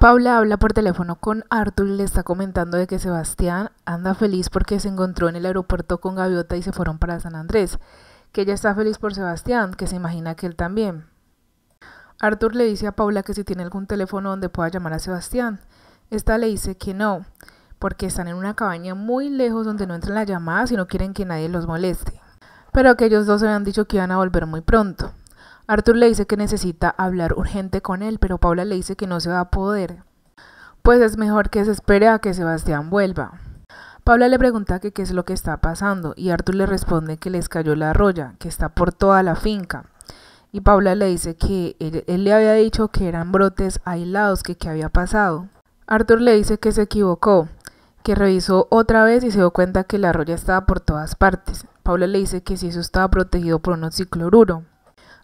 Paula habla por teléfono con Arthur y le está comentando de que Sebastián anda feliz porque se encontró en el aeropuerto con Gaviota y se fueron para San Andrés, que ella está feliz por Sebastián, que se imagina que él también. Arthur le dice a Paula que si tiene algún teléfono donde pueda llamar a Sebastián. Esta le dice que no, porque están en una cabaña muy lejos donde no entran las llamadas y no quieren que nadie los moleste. Pero aquellos dos se habían dicho que iban a volver muy pronto. Arthur le dice que necesita hablar urgente con él, pero Paula le dice que no se va a poder, pues es mejor que se espere a que Sebastián vuelva. Paula le pregunta que qué es lo que está pasando y Arthur le responde que les cayó la arroya, que está por toda la finca. Y Paula le dice que él, le había dicho que eran brotes aislados, que qué había pasado. Arthur le dice que se equivocó, que revisó otra vez y se dio cuenta que la arroya estaba por todas partes. Paula le dice que si eso estaba protegido por un oxicloruro.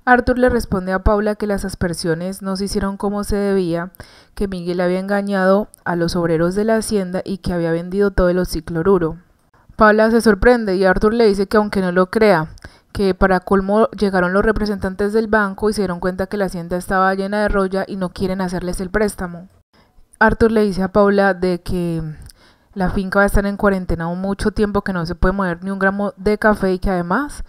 Arthur le responde a Paula que las aspersiones no se hicieron como se debía, que Miguel había engañado a los obreros de la hacienda y que había vendido todo el oxicloruro. Paula se sorprende y Arthur le dice que aunque no lo crea, que para colmo llegaron los representantes del banco y se dieron cuenta que la hacienda estaba llena de roya y no quieren hacerles el préstamo. Arthur le dice a Paula de que la finca va a estar en cuarentena un mucho tiempo, que no se puede mover ni un gramo de café y que además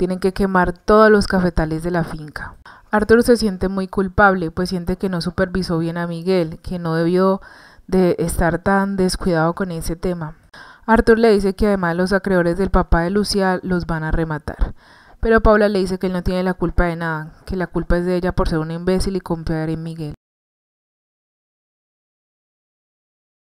tienen que quemar todos los cafetales de la finca. Arthur se siente muy culpable, pues siente que no supervisó bien a Miguel, que no debió de estar tan descuidado con ese tema. Arthur le dice que además los acreedores del papá de Lucía los van a rematar. Pero Paula le dice que él no tiene la culpa de nada, que la culpa es de ella por ser un imbécil y confiar en Miguel.